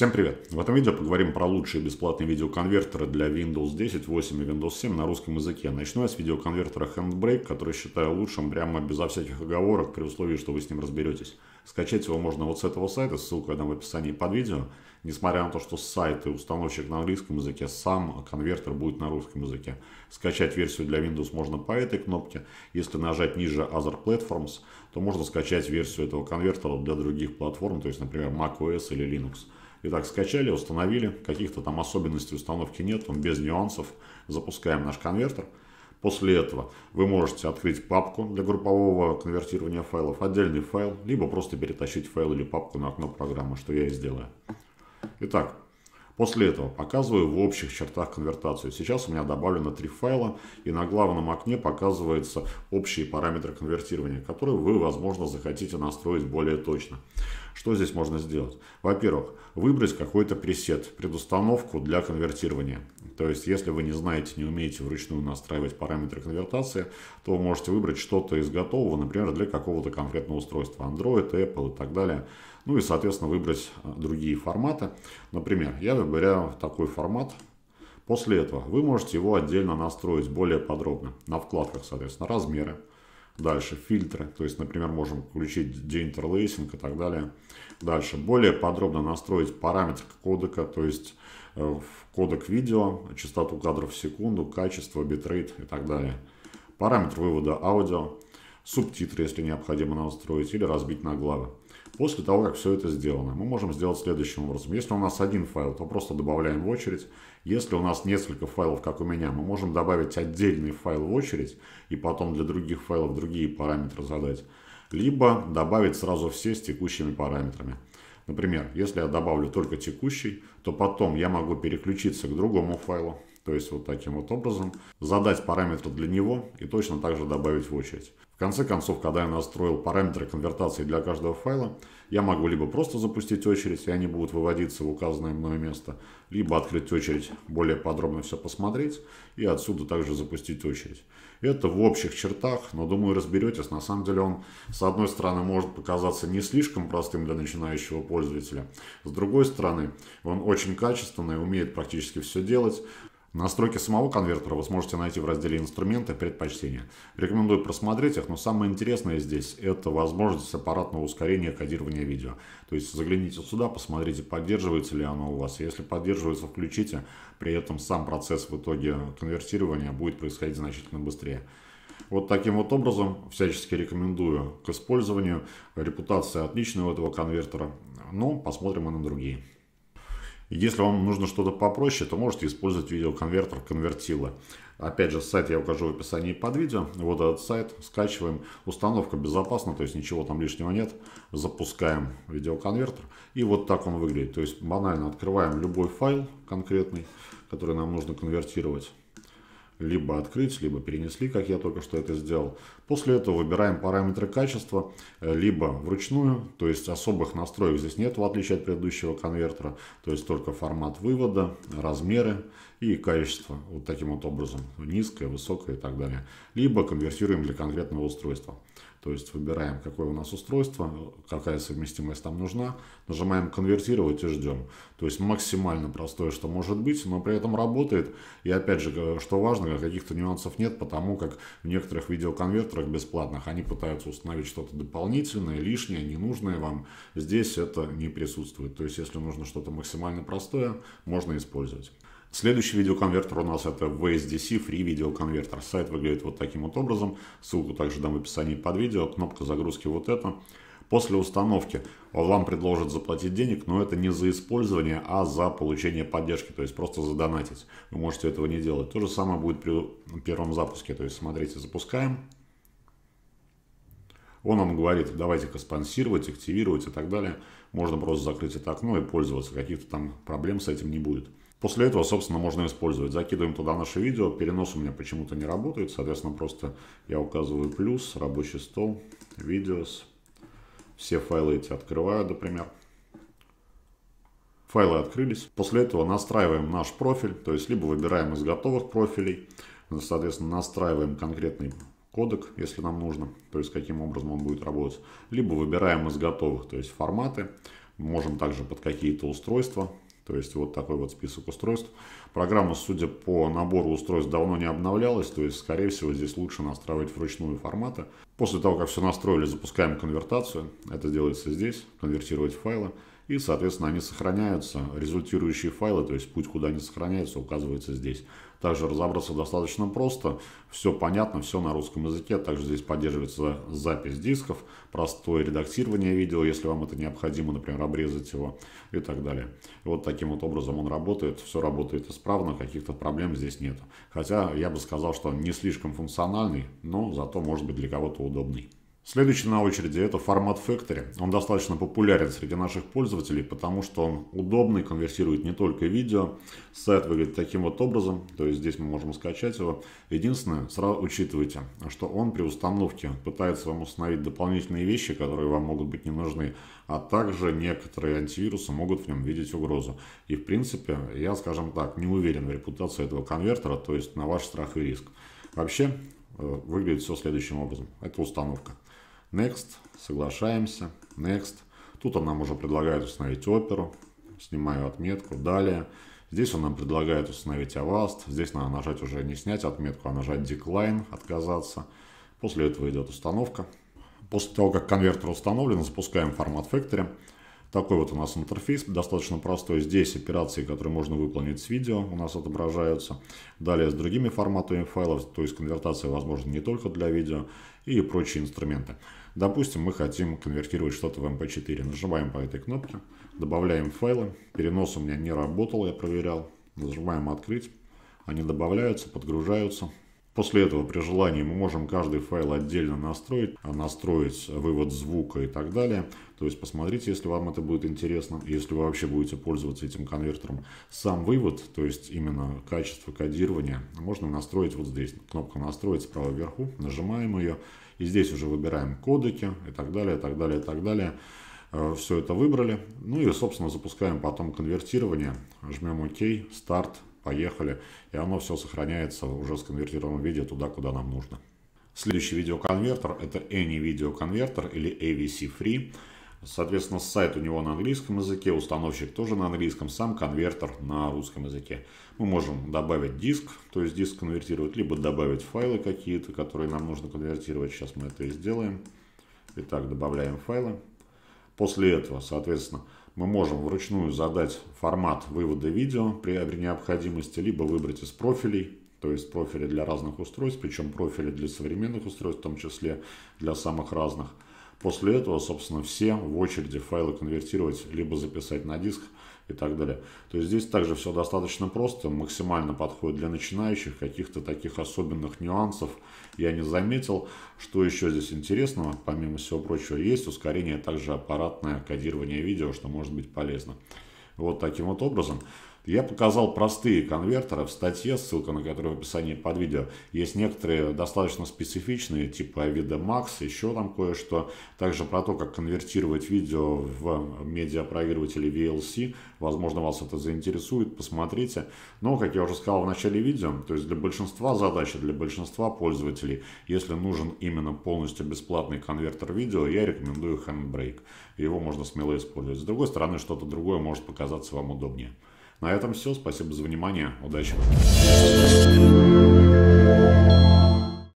Всем привет! В этом видео поговорим про лучшие бесплатные видеоконвертеры для Windows 10, 8 и Windows 7 на русском языке. Начну я с видеоконвертера Handbrake, который считаю лучшим прямо безо всяких оговорок, при условии, что вы с ним разберетесь. Скачать его можно вот с этого сайта, ссылка я дам в описании под видео. Несмотря на то, что сайт и установщик на английском языке, сам конвертер будет на русском языке. Скачать версию для Windows можно по этой кнопке. Если нажать ниже Other Platforms, то можно скачать версию этого конвертера для других платформ, то есть, например, macOS или Linux. Итак, скачали, установили, каких-то там особенностей установки нет, он без нюансов. Запускаем наш конвертер. После этого вы можете открыть папку для группового конвертирования файлов, отдельный файл, либо просто перетащить файл или папку на окно программы, что я и сделаю. Итак, После этого показываю в общих чертах конвертацию. Сейчас у меня добавлено три файла и на главном окне показываются общие параметры конвертирования, которые вы, возможно, захотите настроить более точно. Что здесь можно сделать? Во-первых, выбрать какой-то пресет, предустановку для конвертирования. То есть, если вы не знаете, не умеете вручную настраивать параметры конвертации, то можете выбрать что-то из готового, например, для какого-то конкретного устройства Android, Apple и так далее. Ну и, соответственно, выбрать а, другие форматы. Например, я выбираю такой формат. После этого вы можете его отдельно настроить более подробно. На вкладках, соответственно, размеры. Дальше фильтры, то есть, например, можем включить деинтерлейсинг и так далее. Дальше более подробно настроить параметр кодека, то есть э, в кодек видео, частоту кадров в секунду, качество, битрейт и так далее. Параметр вывода аудио, субтитры, если необходимо настроить, или разбить на главы. После того, как все это сделано, мы можем сделать следующим образом. Если у нас один файл, то просто добавляем в очередь. Если у нас несколько файлов, как у меня, мы можем добавить отдельный файл в очередь и потом для других файлов другие параметры задать. Либо добавить сразу все с текущими параметрами. Например, если я добавлю только текущий, то потом я могу переключиться к другому файлу, то есть вот таким вот образом задать параметр для него и точно также добавить в очередь. В конце концов, когда я настроил параметры конвертации для каждого файла, я могу либо просто запустить очередь, и они будут выводиться в указанное мною место, либо открыть очередь, более подробно все посмотреть, и отсюда также запустить очередь. Это в общих чертах, но думаю разберетесь. На самом деле он, с одной стороны, может показаться не слишком простым для начинающего пользователя. С другой стороны, он очень качественный, умеет практически все делать. Настройки самого конвертера вы сможете найти в разделе «Инструменты. Предпочтения». Рекомендую просмотреть их, но самое интересное здесь – это возможность аппаратного ускорения кодирования видео. То есть загляните сюда, посмотрите, поддерживается ли оно у вас. Если поддерживается, включите. При этом сам процесс в итоге конвертирования будет происходить значительно быстрее. Вот таким вот образом всячески рекомендую к использованию. Репутация отличная у этого конвертера, но ну, посмотрим и на другие. Если вам нужно что-то попроще, то можете использовать видеоконвертер конвертила. Опять же, сайт я укажу в описании под видео. Вот этот сайт скачиваем. Установка безопасна, то есть ничего там лишнего нет. Запускаем видеоконвертер. И вот так он выглядит. То есть банально открываем любой файл конкретный, который нам нужно конвертировать либо открыть, либо перенесли, как я только что это сделал. После этого выбираем параметры качества, э, либо вручную, то есть особых настроек здесь нет, в отличие от предыдущего конвертера, то есть только формат вывода, размеры и качество вот таким вот образом, низкое, высокое и так далее. Либо конвертируем для конкретного устройства. То есть выбираем, какое у нас устройство, какая совместимость там нужна, нажимаем конвертировать и ждем. То есть максимально простое, что может быть, но при этом работает. И опять же, что важно, каких-то нюансов нет, потому как в некоторых видеоконвертерах бесплатных они пытаются установить что-то дополнительное, лишнее, ненужное вам. Здесь это не присутствует. То есть если нужно что-то максимально простое, можно использовать. Следующий видеоконвертер у нас это VSDC Free видеоконвертер. Сайт выглядит вот таким вот образом. Ссылку также дам в описании под видео. Кнопка загрузки вот эта. После установки вам предложат заплатить денег, но это не за использование, а за получение поддержки, то есть просто задонатить. Вы можете этого не делать. То же самое будет при первом запуске. То есть смотрите, запускаем. Он нам говорит, давайте-ка спонсировать, активировать и так далее. Можно просто закрыть это окно и пользоваться. Каких-то там проблем с этим не будет. После этого, собственно, можно использовать. Закидываем туда наше видео. Перенос у меня почему-то не работает. Соответственно, просто я указываю плюс, рабочий стол, видео, Все файлы эти открываю, например. Файлы открылись. После этого настраиваем наш профиль. То есть, либо выбираем из готовых профилей. Соответственно, настраиваем конкретный кодек, если нам нужно. То есть, каким образом он будет работать. Либо выбираем из готовых, то есть форматы. Можем также под какие-то устройства то есть вот такой вот список устройств. Программа, судя по набору устройств, давно не обновлялась, то есть, скорее всего, здесь лучше настраивать вручную форматы. После того, как все настроили, запускаем конвертацию. Это делается здесь, конвертировать файлы. И, соответственно, они сохраняются. Результирующие файлы, то есть путь, куда они сохраняются, указывается здесь. Также разобраться достаточно просто. Все понятно, все на русском языке. Также здесь поддерживается запись дисков, простое редактирование видео, если вам это необходимо, например, обрезать его и так далее. И вот таким вот образом он работает. Все работает исправно, каких-то проблем здесь нет. Хотя я бы сказал, что не слишком функциональный, но зато может быть для кого-то удобный. Следующий на очереди это формат Factory. Он достаточно популярен среди наших пользователей, потому что он удобный, конвертирует не только видео. Сайт выглядит таким вот образом, то есть здесь мы можем скачать его. Единственное, сразу учитывайте, что он при установке пытается вам установить дополнительные вещи, которые вам могут быть не нужны, а также некоторые антивирусы могут в нем видеть угрозу. И в принципе, я, скажем так, не уверен в репутации этого конвертера, то есть на ваш страх и риск. Вообще, Э, выглядит все следующим образом. Это установка. Next, соглашаемся, Next. Тут она нам уже предлагает установить оперу, снимаю отметку, далее. Здесь он нам предлагает установить Avast, здесь надо нажать уже не снять отметку, а нажать Decline, отказаться. После этого идет установка. После того, как конвертер установлен, запускаем формат Factory. Такой вот у нас интерфейс, достаточно простой. Здесь операции, которые можно выполнить с видео, у нас отображаются. Далее с другими форматами файлов, то есть конвертация возможна не только для видео и прочие инструменты. Допустим, мы хотим конвертировать что-то в MP4. Эм Нажимаем по этой кнопке, добавляем файлы. Перенос у меня не работал, я проверял. Нажимаем «Открыть». Они добавляются, подгружаются. После этого при желании мы можем каждый файл отдельно настроить, а настроить вывод звука и так далее. То есть посмотрите, если вам это будет интересно, если вы вообще будете пользоваться этим конвертером. Сам вывод, то есть именно качество кодирования, можно настроить вот здесь. Кнопка «Настроить» справа вверху, нажимаем ее, и здесь уже выбираем кодеки и так далее, и так далее, и так далее. Э, Все это выбрали. Ну и, собственно, запускаем потом конвертирование. Жмем «Ок», «Старт», поехали, и оно все сохраняется уже в сконвертированном виде туда, куда нам нужно. Следующий видеоконвертер это Any Video Converter или AVC Free. Соответственно, сайт у него на английском языке, установщик тоже на английском, сам конвертер на русском языке. Мы можем добавить диск, то есть диск конвертировать, либо добавить файлы какие-то, которые нам нужно конвертировать. Сейчас мы это и сделаем. Итак, добавляем файлы. После этого, соответственно, мы можем вручную задать формат вывода видео при необходимости, либо выбрать из профилей, то есть профили для разных устройств, причем профили для современных устройств, в том числе для самых разных. После этого, собственно, все в очереди файлы конвертировать, либо записать на диск, и так далее. То есть здесь также все достаточно просто, максимально подходит для начинающих, каких-то таких особенных нюансов я не заметил. Что еще здесь интересного, помимо всего прочего, есть ускорение, также аппаратное кодирование видео, что может быть полезно. Вот таким вот образом. Я показал простые конвертеры в статье, ссылка на которую в описании под видео. Есть некоторые достаточно специфичные, типа вида Max, еще там кое-что. Также про то, как конвертировать видео в медиапроигрыватели VLC. Возможно, вас это заинтересует, посмотрите. Но, как я уже сказал в начале видео, то есть для большинства задач, для большинства пользователей, если нужен именно полностью бесплатный конвертер видео, я рекомендую Handbrake. Его можно смело использовать. С другой стороны, что-то другое может показаться вам удобнее. На этом все. Спасибо за внимание. Удачи!